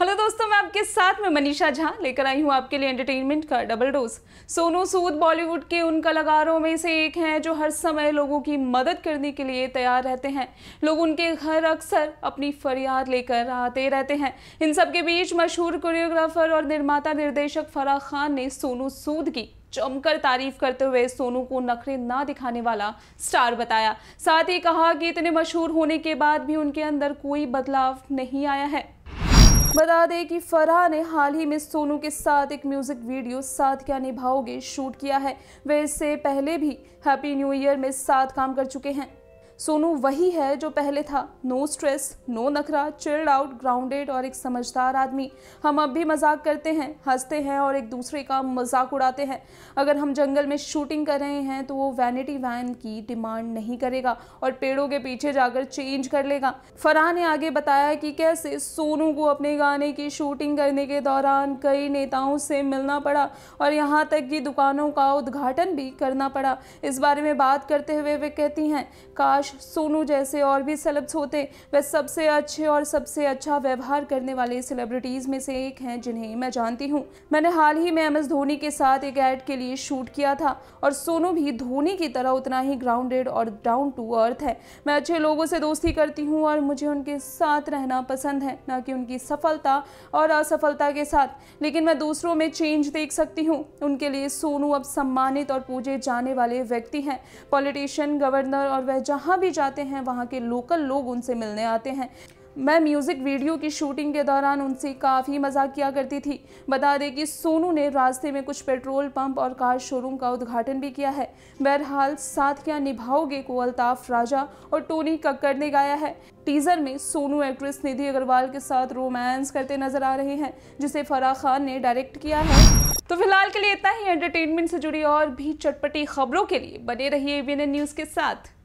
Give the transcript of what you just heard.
hello दोस्तों मैं आपके साथ में मनीषा झा लेकर आई हूँ आपके लिए एंटरटेनमेंट का डबल डोज सोनू सूद बॉलीवुड के उन कलाकारों में से एक हैं जो हर समय लोगों की मदद करने के लिए तैयार रहते हैं लोग उनके घर अक्सर अपनी फरियाद लेकर आते रहते हैं इन सब के बीच मशहूर कोरियोग्राफर और निर्माता निर्देशक फराह खान ने सोनू सूद की जमकर तारीफ करते हुए सोनू को नखरे ना दिखाने वाला स्टार बताया साथ ही कहा कि इतने मशहूर होने के बाद भी उनके अंदर कोई बदलाव नहीं आया है बता दें कि फरहा ने हाल ही में सोनू के साथ एक म्यूजिक वीडियो साथ क्या निभाओगे शूट किया है वे इससे पहले भी हैप्पी न्यू ईयर में साथ काम कर चुके हैं सोनू वही है जो पहले था नो स्ट्रेस नो नखरा चिल्ड आउट ग्राउंडेड और एक समझदार आदमी हम अब भी मजाक करते हैं हंसते हैं और एक दूसरे का मजाक उड़ाते हैं अगर हम जंगल में शूटिंग कर रहे हैं तो वो वैनिटी वैन की डिमांड नहीं करेगा और पेड़ों के पीछे जाकर चेंज कर लेगा फरहान ने आगे बताया कि कैसे सोनू को अपने गाने की शूटिंग करने के दौरान कई नेताओं से मिलना पड़ा और यहाँ तक कि दुकानों का उद्घाटन भी करना पड़ा इस बारे में बात करते हुए वे कहती हैं काश काश सोनू जैसे और भी सेलेब्स होते वह सबसे अच्छे और सबसे अच्छा व्यवहार करने वाले सेलिब्रिटीज़ में से एक हैं जिन्हें मैं जानती हूँ मैंने हाल ही में एम एस धोनी के साथ एक ऐड के लिए शूट किया था और सोनू भी धोनी की तरह उतना ही ग्राउंडेड और डाउन टू अर्थ है मैं अच्छे लोगों से दोस्ती करती हूँ और मुझे उनके साथ रहना पसंद है न कि उनकी सफलता और असफलता के साथ लेकिन मैं दूसरों में चेंज देख सकती हूँ उनके लिए सोनू अब सम्मानित और पूजे जाने वाले व्यक्ति हैं पॉलिटिशियन गवर्नर और वह जहाँ भी जाते हैं वहाँ के लोकल लोग उनसे मिलने आते हैं मैं म्यूज़िक वीडियो की शूटिंग के दौरान उनसे काफ़ी मजाक किया करती थी बता दें कि सोनू ने रास्ते में कुछ पेट्रोल पंप और कार शोरूम का उद्घाटन भी किया है बहरहाल साथ क्या निभाओगे को अल्ताफ राजा और टोनी कक्कर ने गाया है टीजर में सोनू एक्ट्रेस निधि अग्रवाल के साथ रोमांस करते नजर आ रहे हैं जिसे फराह खान ने डायरेक्ट किया है तो फिलहाल के लिए इतना ही एंटरटेनमेंट से जुड़ी और भी चटपटी खबरों के लिए बने रहिए एवीएन न्यूज़ के साथ